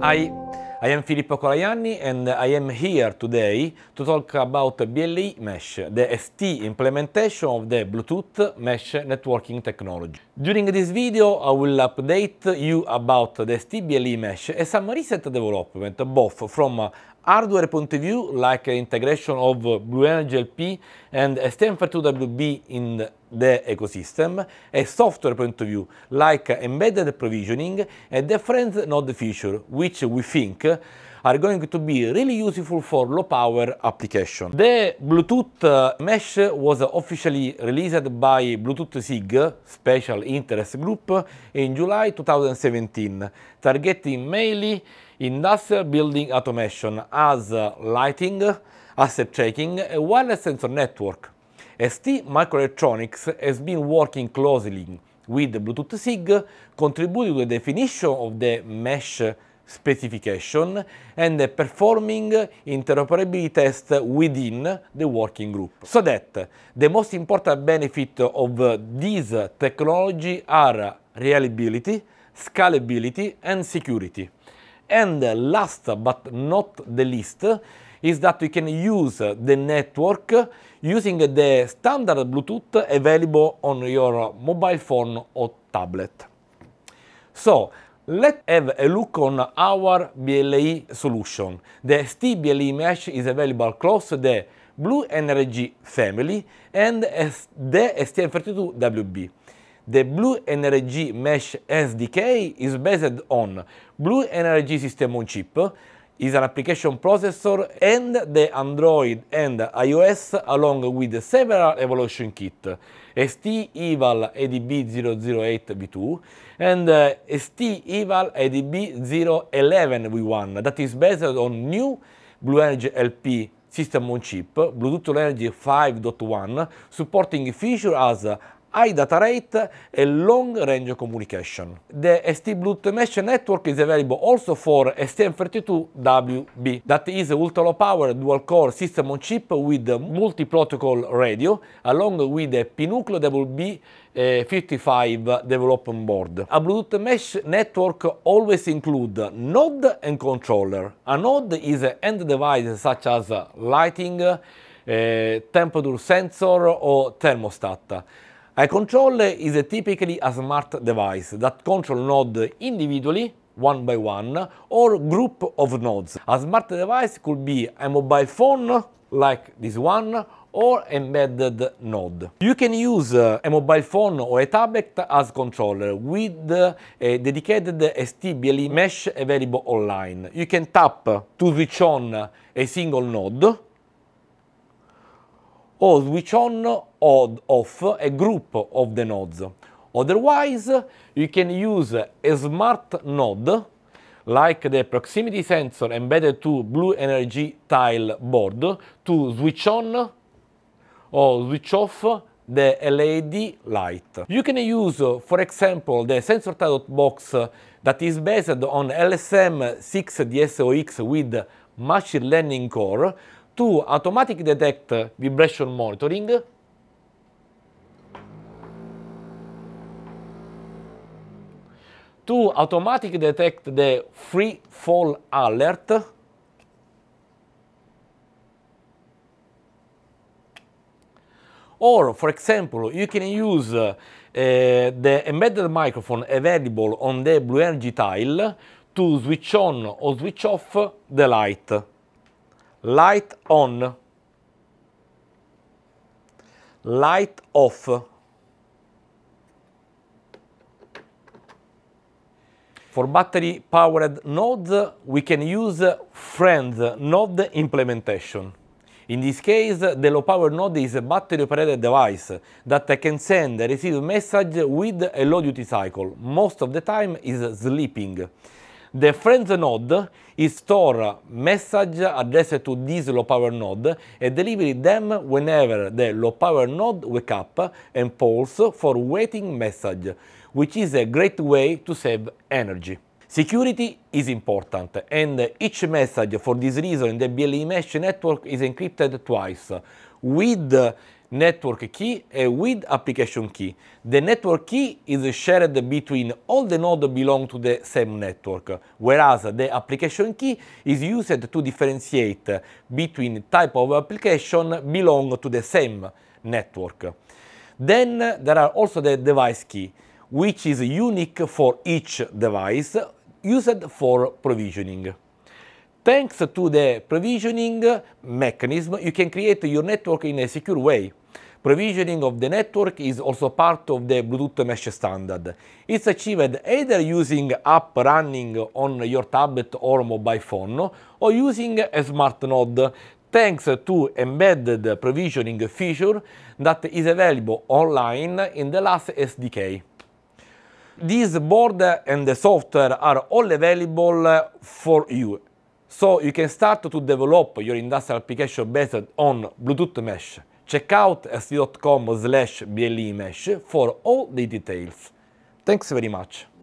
Hi, I am Filippo Colaianni and I am here today to talk about BLE Mesh, the ST implementation of the Bluetooth Mesh networking technology. During this video I will update you about the ST BLE Mesh and some recent development, both from hardware point of view, like integration of Blue Energy LP and STM32WB in the ecosystem, a software point of view, like embedded provisioning, a different node feature, which we think are going to be really useful for low power application. The Bluetooth uh, mesh was officially released by Bluetooth SIG Special Interest Group in July 2017, targeting mainly industrial building automation as uh, lighting, asset tracking, a wireless sensor network. ST Microelectronics has been working closely with Bluetooth SIG, contributing to the definition of the mesh specification and performing interoperability tests within the working group. So that the most important benefit of this technology are reliability, scalability and security. And last but not the least is that you can use the network using the standard Bluetooth available on your mobile phone or tablet. So let's have a look on our BLE solution. The ST-BLE mesh is available across the Blue Energy family and the STM32WB. The Blue Energy Mesh SDK is based on Blue Energy System on Chip, is an application processor and the Android and iOS along with several evolution kit ST Eval ADB008V2 and uh, ST Eval ADB011V1 that is based on new Blue Energy LP system on chip, Bluetooth Energy 5.1, supporting features as High data rate and long range communication. The ST Bluetooth Mesh network is available also for STM32WB, that is ultra-low power dual-core system on chip with multi-protocol radio, along with a Pinucleo WB 55 development board. A Bluetooth mesh network always includes node and controller. A node is an end device such as lighting, eh, temperature sensor or thermostat. A controller is a typically a smart device that controls nodes individually, one by one, or group of nodes. A smart device could be a mobile phone, like this one, or embedded node. You can use uh, a mobile phone or a tablet as controller with uh, a dedicated STBLE mesh available online. You can tap to switch on a single node or switch on of a group of the nodes. Otherwise, you can use a smart node like the proximity sensor embedded to Blue Energy tile board to switch on or switch off the LED light. You can use, for example, the sensor tile box that is based on LSM6DSOX with machine learning core to automatically detect vibration monitoring to automatically detect the free fall alert or for example you can use uh, the embedded microphone available on the Blue Energy tile to switch on or switch off the light light on light off for battery powered nodes, we can use friend node implementation. In this case, the low power node is a battery operated device that can send a receive message with a low duty cycle. Most of the time is sleeping. The friends node is store message addressed to this low power node and deliver them whenever the low power node wake up and pulse for waiting message, which is a great way to save energy. Security is important and each message for this reason in the BLE mesh network is encrypted twice with network key with application key. The network key is shared between all the nodes belong to the same network, whereas the application key is used to differentiate between type of application belong to the same network. Then there are also the device key, which is unique for each device, used for provisioning. Thanks to the provisioning mechanism, you can create your network in a secure way. Provisioning of the network is also part of the Bluetooth Mesh standard. It's achieved either using app running on your tablet or mobile phone, or using a smart node thanks to embedded provisioning feature that is available online in the last SDK. This board and the software are all available for you so you can start to develop your industrial application based on Bluetooth mesh. Check out scom slash BLE mesh for all the details. Thanks very much.